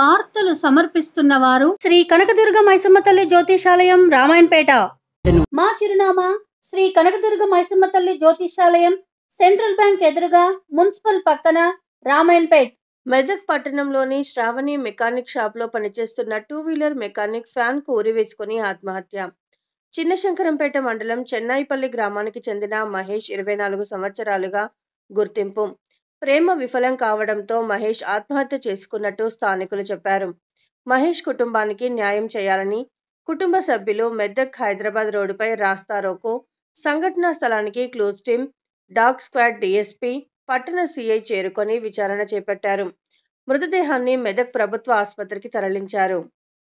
వార్తలు సమర్పిస్తున్న వారు శ్రీ కనకదుర్గ మైసమ్మ తల్లి జ్యోతిషాలయం రామాయణపేట మా చిరునామా శ్రీ కనకదుర్గ మైసమ్మ తల్లి జ్యోతిషాలయం సెంట్రల్ బ్యాంక్ ఎదురుగా మున్సిపల్ పక్కన రామాయణపేట్ మెదక్ పట్టణంలోని శ్రావణి మెకానిక్ షాప్ లో పనిచేస్తున్న టూ వీలర్ మెకానిక్ ఫ్యాన్ కు ఉరివేసుకుని ఆత్మహత్య చిన్న శంకరంపేట మండలం చెన్నాయిపల్లి గ్రామానికి చెందిన మహేష్ ఇరవై నాలుగు సంవత్సరాలుగా గుర్తింపు ప్రేమ విఫలం కావడంతో మహేష్ ఆత్మహత్య చేసుకున్నట్టు స్థానికులు చెప్పారు మహేష్ కుటుంబానికి న్యాయం చేయాలని కుటుంబ సభ్యులు మెదక్ హైదరాబాద్ రోడ్డుపై రాస్తారోకో సంఘటనా స్థలానికి clues team dog squad DSP పట్టణ సిఐ చేరుకొని విచారణ చేపట్టారు మృతదేహాన్ని మెదక్ ప్రభుత్వ ఆసుపత్రికి తరలించారు